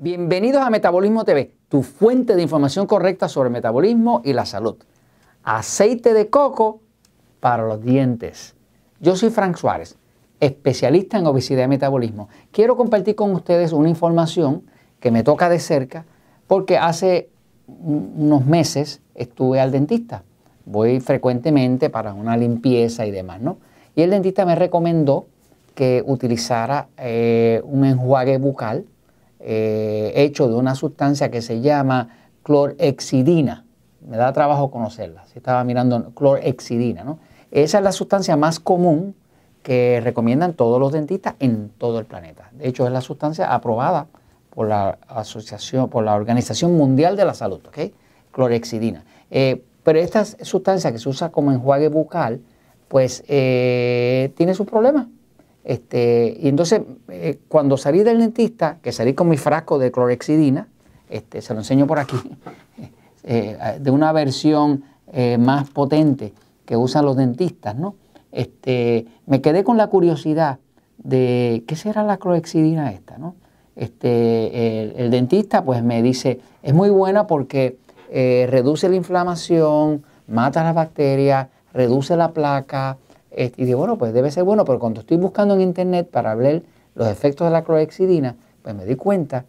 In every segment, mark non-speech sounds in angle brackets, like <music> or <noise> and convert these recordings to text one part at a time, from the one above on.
Bienvenidos a Metabolismo TV, tu fuente de información correcta sobre metabolismo y la salud. Aceite de coco para los dientes. Yo soy Frank Suárez, especialista en obesidad y metabolismo. Quiero compartir con ustedes una información que me toca de cerca porque hace unos meses estuve al dentista. Voy frecuentemente para una limpieza y demás, ¿no? Y el dentista me recomendó que utilizara eh, un enjuague bucal eh, hecho de una sustancia que se llama clorexidina. Me da trabajo conocerla, si estaba mirando clorexidina, ¿no? Esa es la sustancia más común que recomiendan todos los dentistas en todo el planeta. De hecho, es la sustancia aprobada por la asociación, por la Organización Mundial de la Salud, ¿ok? Clorexidina. Eh, pero esta sustancia que se usa como enjuague bucal, pues eh, tiene sus problemas. Este, y entonces, eh, cuando salí del dentista, que salí con mi frasco de clorexidina, este, se lo enseño por aquí, <laughs> eh, de una versión eh, más potente que usan los dentistas, ¿no? Este, me quedé con la curiosidad de qué será la clorexidina esta, ¿no? Este, el, el dentista pues me dice, es muy buena porque reduce la inflamación, mata las bacterias, reduce la placa, y digo, bueno, pues debe ser bueno, pero cuando estoy buscando en internet para ver los efectos de la clorexidina, pues me di cuenta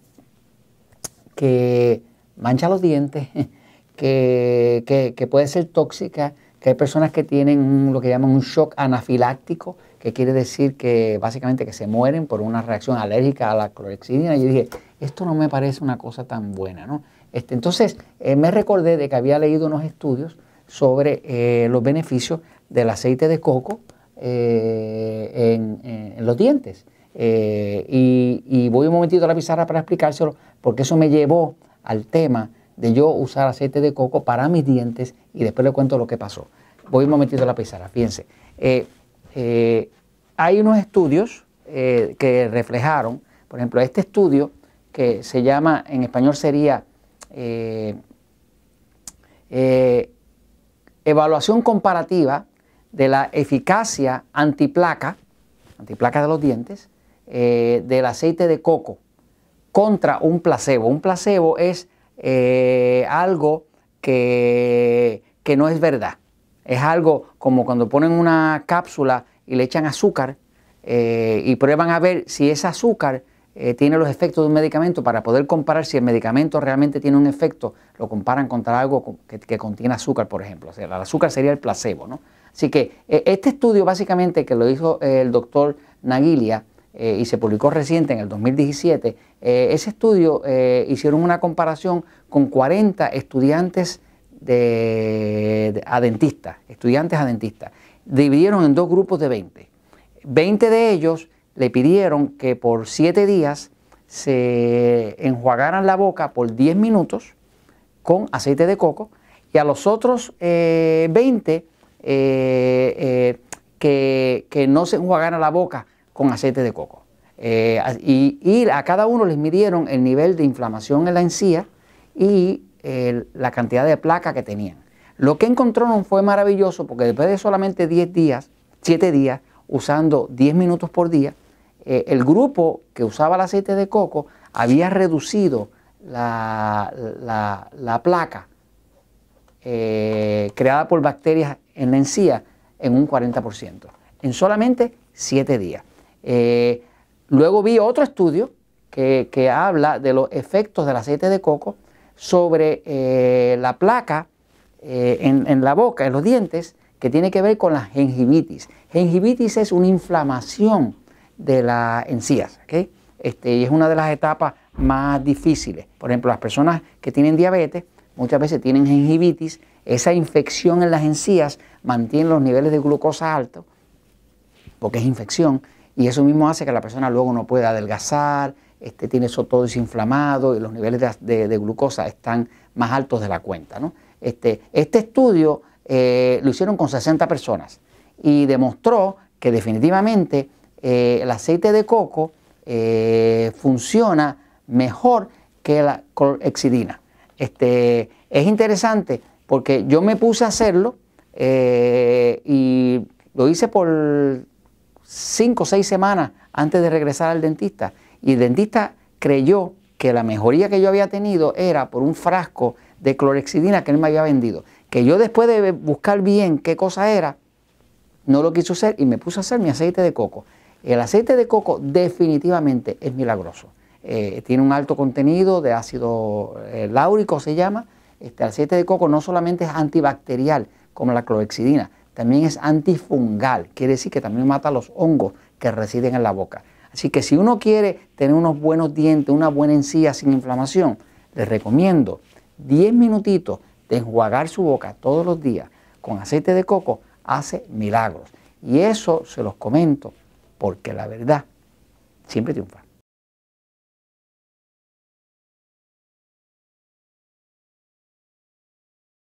que mancha los dientes, <laughs> que, puede ser tóxica, que hay personas que tienen lo que llaman un shock anafiláctico, que quiere decir que básicamente que se mueren por una reacción alérgica a la clorexidina. Y yo dije, esto no me parece una cosa tan buena, ¿no? Este, entonces eh, me recordé de que había leído unos estudios sobre eh, los beneficios del aceite de coco eh, en, los dientes. Eh, y, voy un momentito a la pizarra para explicárselo, porque eso me llevó al tema de yo usar aceite de coco para mis dientes y después le cuento lo que pasó. Voy un momentito a la pizarra, fíjense. Eh, hay unos estudios que reflejaron, por ejemplo, este estudio que se llama, en español sería evaluación comparativa de la eficacia antiplaca, antiplaca de los dientes, eh, del aceite de coco contra un placebo. Un placebo es eh, algo que, que no es verdad. Es algo como cuando ponen una cápsula y le echan azúcar eh, y prueban a ver si ese azúcar tiene los efectos de un medicamento para poder comparar si el medicamento realmente tiene un efecto, lo comparan contra algo que, que contiene azúcar, por ejemplo. O sea, el azúcar sería el placebo, ¿no? Así que eh, este estudio básicamente que lo hizo eh, el doctor Naguilia eh, y se publicó reciente en el 2017, ese estudio hicieron una comparación con 40 estudiantes de, a estudiantes a dentista, Dividieron en dos grupos de 20. 20 de ellos le pidieron que por 7 días se enjuagaran la boca por 10 minutos con aceite de coco y a los otros 20 eh, eh, que, no se enjuagara la boca con aceite de coco. Eh, y, a cada uno les midieron el nivel de inflamación en la encía y la cantidad de placa que tenían. Lo que encontraron fue maravilloso porque después de solamente 10 días, 7 días, usando 10 minutos por día, el grupo que usaba el aceite de coco había reducido la, placa creada por bacterias en la encía en un 40%, en solamente 7 días. Eh, luego vi otro estudio que, habla de los efectos del aceite de coco sobre eh, la placa eh, en, la boca, en los dientes, que tiene que ver con la gingivitis. Gingivitis es una inflamación de las encías, ¿ok? Este, y es una de las etapas más difíciles. Por ejemplo, las personas que tienen diabetes muchas veces tienen gingivitis, esa infección en las encías mantiene los niveles de glucosa altos, porque es infección, y eso mismo hace que la persona luego no pueda adelgazar, este, tiene eso todo desinflamado y los niveles de, glucosa están más altos de la cuenta. Este, este estudio eh, lo hicieron con 60 personas y demostró que definitivamente eh, el aceite de coco eh, funciona mejor que la colexidina. Este, es interesante porque yo me puse a hacerlo eh, y lo hice por cinco o seis semanas antes de regresar al dentista. Y el dentista creyó que la mejoría que yo había tenido era por un frasco de clorexidina que él me había vendido. Que yo después de buscar bien qué cosa era, no lo quiso hacer y me puse a hacer mi aceite de coco. El aceite de coco definitivamente es milagroso. Eh, tiene un alto contenido de ácido eh, láurico, se llama. Este aceite de coco no solamente es antibacterial, como la clorexidina, también es antifungal, quiere decir que también mata los hongos que residen en la boca. Así que si uno quiere tener unos buenos dientes, una buena encía sin inflamación, les recomiendo 10 minutitos de enjuagar su boca todos los días con aceite de coco hace milagros. Y eso se los comento porque la verdad siempre triunfa.